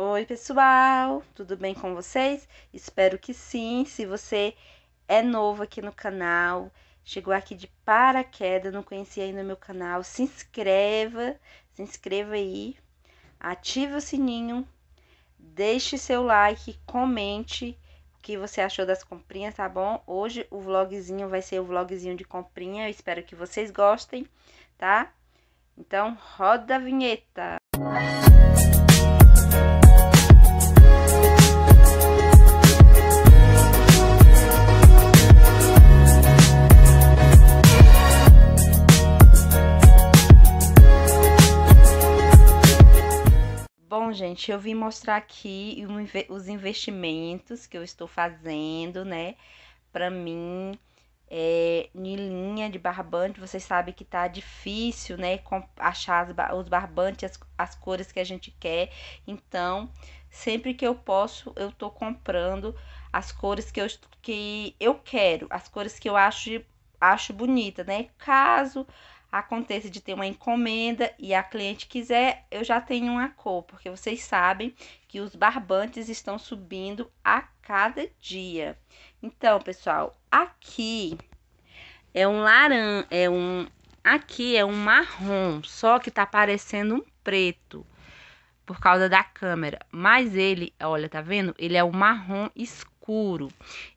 Oi, pessoal, tudo bem com vocês? Espero que sim. Se você é novo aqui no canal, chegou aqui de paraquedas, não conhecia ainda meu canal, se inscreva, se inscreva aí, ative o sininho, deixe seu like, comente o que você achou das comprinhas, tá bom? Hoje o vlogzinho vai ser o vlogzinho de comprinha, eu espero que vocês gostem, tá? Então, roda a vinheta! Música gente, eu vim mostrar aqui os investimentos que eu estou fazendo, né? Pra mim, é, em linha de barbante, vocês sabem que tá difícil, né? Achar os barbantes, as, as cores que a gente quer. Então, sempre que eu posso, eu tô comprando as cores que eu, que eu quero, as cores que eu acho, acho bonita, né? Caso aconteça de ter uma encomenda e a cliente quiser, eu já tenho uma cor, porque vocês sabem que os barbantes estão subindo a cada dia. Então, pessoal, aqui é um laranja, é um aqui é um marrom, só que tá parecendo um preto por causa da câmera, mas ele, olha, tá vendo? Ele é um marrom escuro.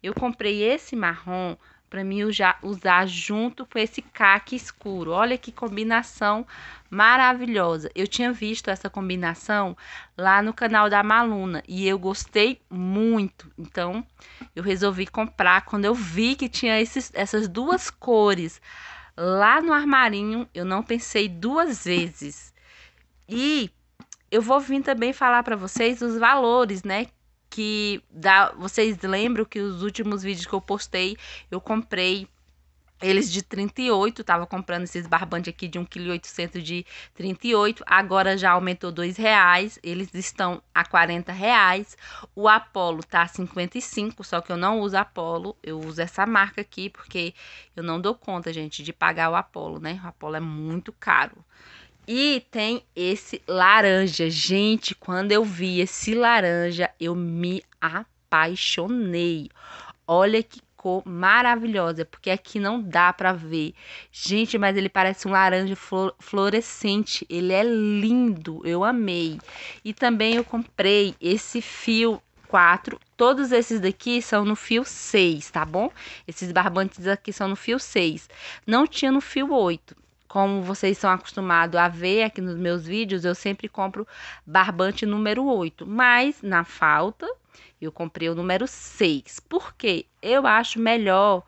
Eu comprei esse marrom para mim usar junto com esse caque escuro. Olha que combinação maravilhosa. Eu tinha visto essa combinação lá no canal da Maluna e eu gostei muito. Então, eu resolvi comprar quando eu vi que tinha esses, essas duas cores lá no armarinho, eu não pensei duas vezes. E eu vou vir também falar para vocês os valores, né, que dá, vocês lembram que os últimos vídeos que eu postei, eu comprei eles de 38, tava comprando esses barbantes aqui de 1,8 de 38, agora já aumentou 2 reais, eles estão a 40 reais. O Apollo tá a 55, só que eu não uso Apollo, eu uso essa marca aqui porque eu não dou conta, gente, de pagar o Apollo, né? O Apollo é muito caro. E tem esse laranja. Gente, quando eu vi esse laranja, eu me apaixonei. Olha que cor maravilhosa, porque aqui não dá para ver. Gente, mas ele parece um laranja fluorescente. Ele é lindo, eu amei. E também eu comprei esse fio 4. Todos esses daqui são no fio 6, tá bom? Esses barbantes aqui são no fio 6. Não tinha no fio 8. Como vocês são acostumados a ver aqui nos meus vídeos, eu sempre compro barbante número 8, mas na falta eu comprei o número 6, porque eu acho melhor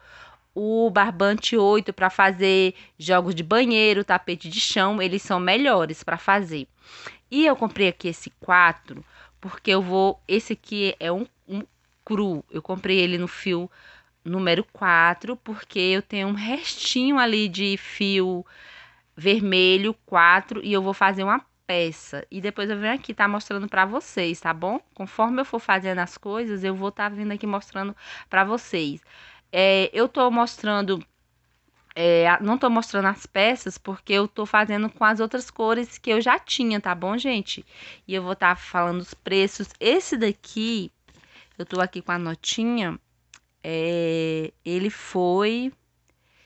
o barbante 8 para fazer jogos de banheiro, tapete de chão, eles são melhores para fazer. E eu comprei aqui esse 4, porque eu vou, esse aqui é um, um cru, eu comprei ele no fio número 4, porque eu tenho um restinho ali de fio vermelho, 4, e eu vou fazer uma peça. E depois eu venho aqui tá mostrando para vocês, tá bom? Conforme eu for fazendo as coisas, eu vou tá vindo aqui mostrando para vocês. É, eu tô mostrando... É, não tô mostrando as peças porque eu tô fazendo com as outras cores que eu já tinha, tá bom, gente? E eu vou tá falando os preços. Esse daqui, eu tô aqui com a notinha, é, ele foi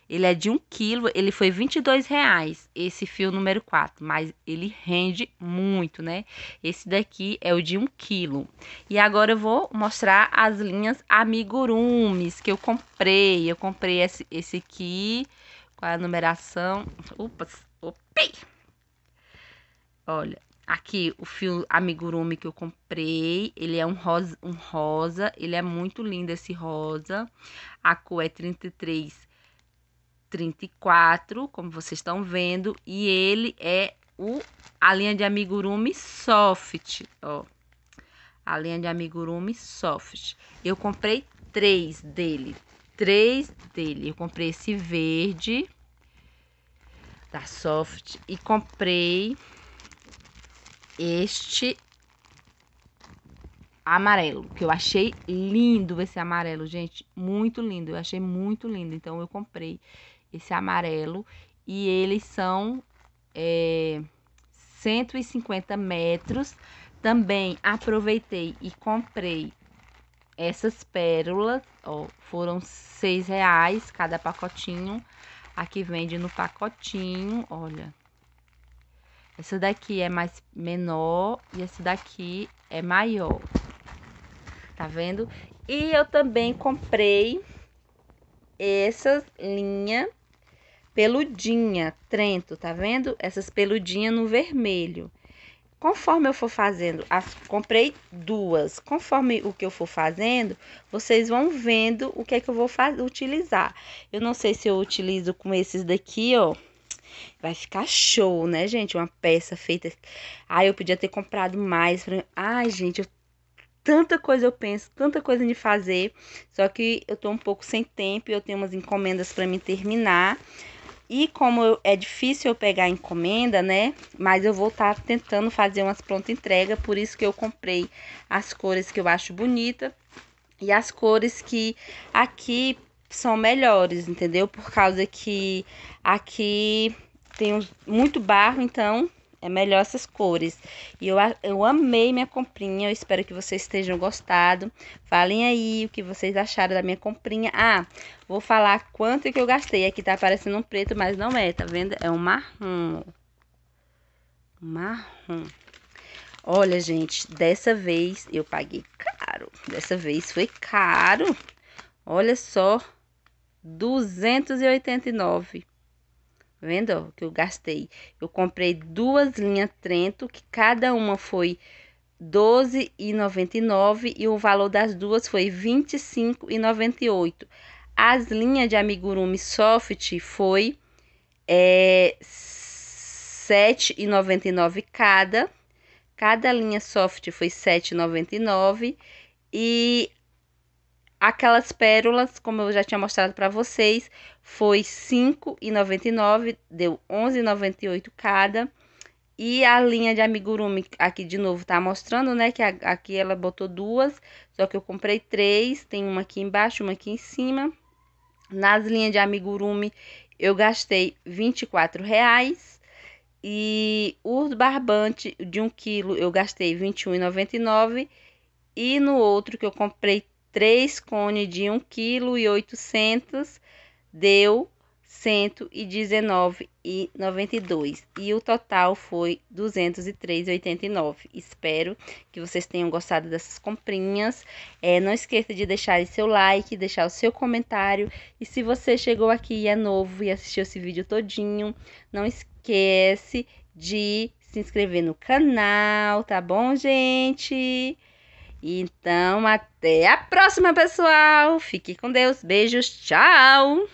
ele é de 1 um quilo, ele foi 22 reais, esse fio número 4, mas ele rende muito, né? Esse daqui é o de 1 um quilo. E agora eu vou mostrar as linhas amigurumis que eu comprei. Eu comprei esse, esse aqui, com a numeração... Opas, opa. Olha, Aqui, o fio amigurumi que eu comprei, ele é um rosa, um rosa, ele é muito lindo esse rosa. A cor é 33 34, como vocês estão vendo, e ele é o a linha de amigurumi soft, ó. A linha de amigurumi soft. Eu comprei três dele, três dele. Eu comprei esse verde da soft e comprei este amarelo, que eu achei lindo esse amarelo, gente, muito lindo, eu achei muito lindo, então eu comprei esse amarelo e eles são é, 150 metros, também aproveitei e comprei essas pérolas, ó, foram seis reais cada pacotinho, aqui vende no pacotinho, olha, essa daqui é mais menor e essa daqui é maior tá vendo? E eu também comprei essa linha peludinha, trento, tá vendo? Essas peludinhas no vermelho. Conforme eu for fazendo, as, comprei duas. Conforme o que eu for fazendo, vocês vão vendo o que é que eu vou faz, utilizar. Eu não sei se eu utilizo com esses daqui, ó. Vai ficar show, né, gente? Uma peça feita. Ai, eu podia ter comprado mais. Ai, gente, eu tanta coisa eu penso, tanta coisa de fazer, só que eu tô um pouco sem tempo e eu tenho umas encomendas para me terminar. E como é difícil eu pegar encomenda, né? Mas eu vou estar tá tentando fazer umas pronta entrega, por isso que eu comprei as cores que eu acho bonita e as cores que aqui são melhores, entendeu? Por causa que aqui tem muito barro, então é melhor essas cores. E eu, eu amei minha comprinha. Eu espero que vocês tenham gostado. Falem aí o que vocês acharam da minha comprinha. Ah, vou falar quanto que eu gastei. Aqui tá aparecendo um preto, mas não é, tá vendo? É um marrom. Marrom. Olha, gente, dessa vez eu paguei caro. Dessa vez foi caro. Olha só, 289. Vendo que eu gastei? Eu comprei duas linhas Trento, que cada uma foi R$12,99 e o valor das duas foi R$25,98. As linhas de amigurumi soft foi é, 7,99 cada. Cada linha soft foi R$ 7,99 e Aquelas pérolas, como eu já tinha mostrado para vocês, foi R$ 5,99, deu R$ 11,98 cada. E a linha de amigurumi, aqui de novo tá mostrando, né, que a, aqui ela botou duas, só que eu comprei três, tem uma aqui embaixo, uma aqui em cima. Nas linhas de amigurumi eu gastei R$ 24 reais. E os barbante de 1 um quilo eu gastei R$ 21,99. E no outro que eu comprei 3 cones de 1,8 kg deu 119,92 e o total foi 203,89. Espero que vocês tenham gostado dessas comprinhas. É, não esqueça de deixar seu like, deixar o seu comentário e se você chegou aqui e é novo e assistiu esse vídeo todinho, não esquece de se inscrever no canal, tá bom, gente? Então, até a próxima, pessoal. Fique com Deus. Beijos. Tchau.